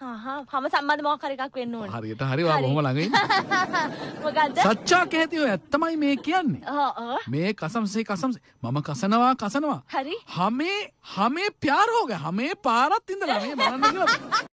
හම සම්බඳ මෝකර එකක් වෙන්න ඕන හරියට හරිවා බොහොම ළඟින් මොකද්ද සච්චා කැතිව ඇත්තමයි මේ කියන්නේ මේ කසම්සේ කසම් මම කසනවා කසනවා හරි හමේ හමේ ප්‍යාරෝග හමේ පාරත් ඉඳලා මේ බලන්න කියලා